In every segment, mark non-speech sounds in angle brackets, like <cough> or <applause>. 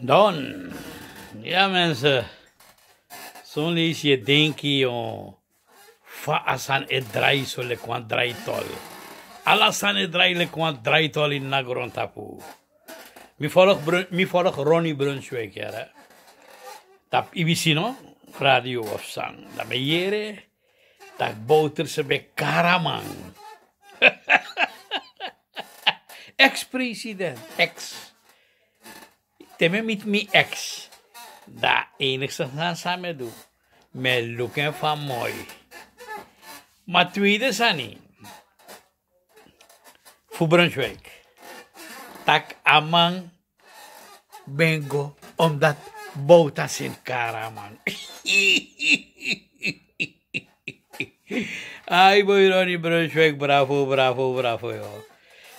Dan. Ja, mensen. Soms je denk je. Faasan e draai so le kwan draai tol. Alasan e draai le kwan draai tol in nagron Mi volg, mi volg Ronnie Brunswijk, ja. Tap ibisino, radio of sang. Da me jere, tak boterse be karaman. <laughs> Ex-president, ex. -president, ex Também Meet Me X, da Enexan Samedu, Meluken Famoy. Matuide Sani, Fubranchwek, Tak Amang, Bengo, Omdat, Boutasin Karaman. <laughs> Ai, Boironi Brunswick, bravo, bravo, bravo, joh.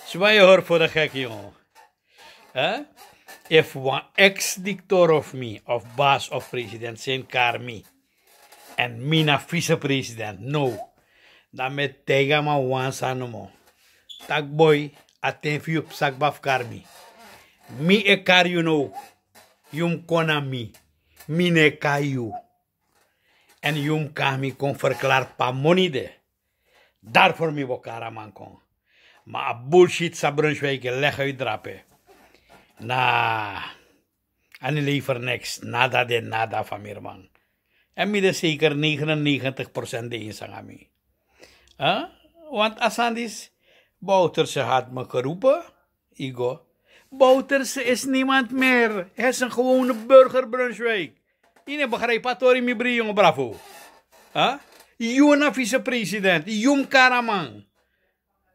Zwaai hoor voor de gek, joh. hã? if one ex-dictator of me, of boss of president Saint Carmi, and na vice-president, no, dame tega ma wan sanomo. Tak boy, aten fiup sak baf Carmi. Mi e kar you know, yum kona mi, mi ne kayu. En yum kami kon verklaar pa monide. Daarvoor mi bokara man kon. Maar bullshit sa Brunswijk leg uitdrapen. Na. En lever niks. Nada de nada van meer man. En midden zeker 99% de insangami. Huh? Want Asandis, Bouterse had me geroepen, Igo. Bouterse is niemand meer. Hij is een gewone burger Brunswijk. Ine begrijp atori brie, jongen, bravo. Huh? Juna president, Jum Karaman.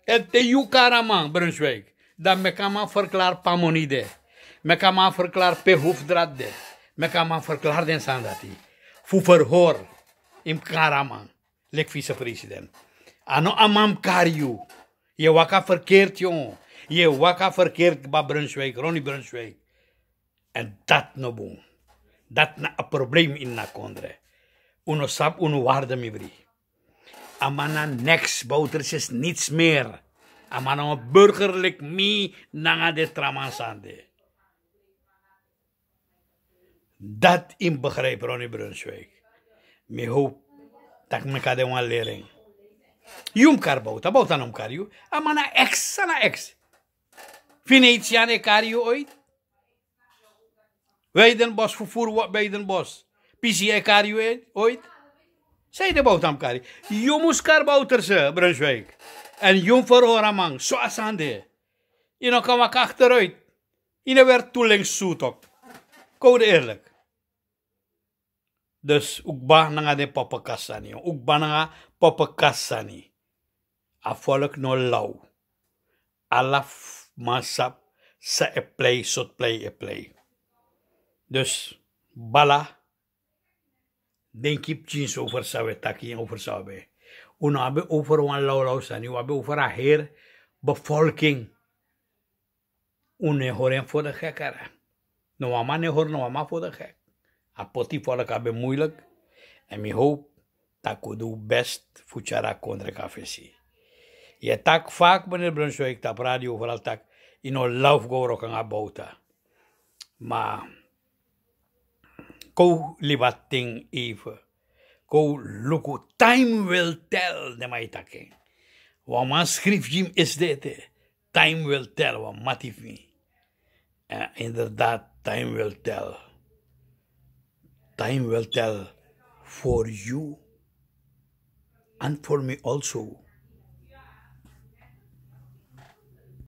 Het jum Karaman, Brunswijk dar mecama fără clar pamonide, mecama fără clar pe huf dradde, mecama fără clar de însandati, fufăr hor, im caraman, lec fi să prisiden. Ano amam cariu, e waka fără kertion, e waka fără kert ba Brunswijk, Ronnie Brunswijk. En dat no bun. Dat na a probleem in na kondre. Uno sap, uno waarde mi brie. Amana next bouters is niets meer amano burgerlijk mi nanga de tramansande. Dat inbegrijp Ronnie Brunswijk. Mi hoop dat me kade wan lering. Jum kar bauta, bauta nom karju. Amana ex, sana ex. Venetiane karju ooit. voor vervoer wat Weidenbos. e karju ooit. Zij de bautam karju. Jumus kar bauterse, Brunswijk. En voor oramang, zo asande. Ino kan wak achteruit. Ino werd lang zoet op. Koude eerlijk. Dus ook bah naar de papakasani. Ook bah nanga papakasani. A volk no lau. Alaf masap sa e play sot play e play. Dus bala. Denk je over sawe taki over sawe. Und nou, habe over wan laulau sani, habe over a her bevolking. Uneori horen voor de gek era. Nu am aneori, no am voor de gek. A potifoară că avem moeilijk e mi hope, tacu du best fuceara contra cafesi. E tak fac bine brânșoic, tap radio, fără tak, ino lauf goro că abouta bauta. Ma, kou libat ting Kou luku, time will tell ne maitake. Wa ma scrifjim esdete, time will tell wa matifmi. Uh, eh, inderdaad, time will tell. Time will tell for you and for me also.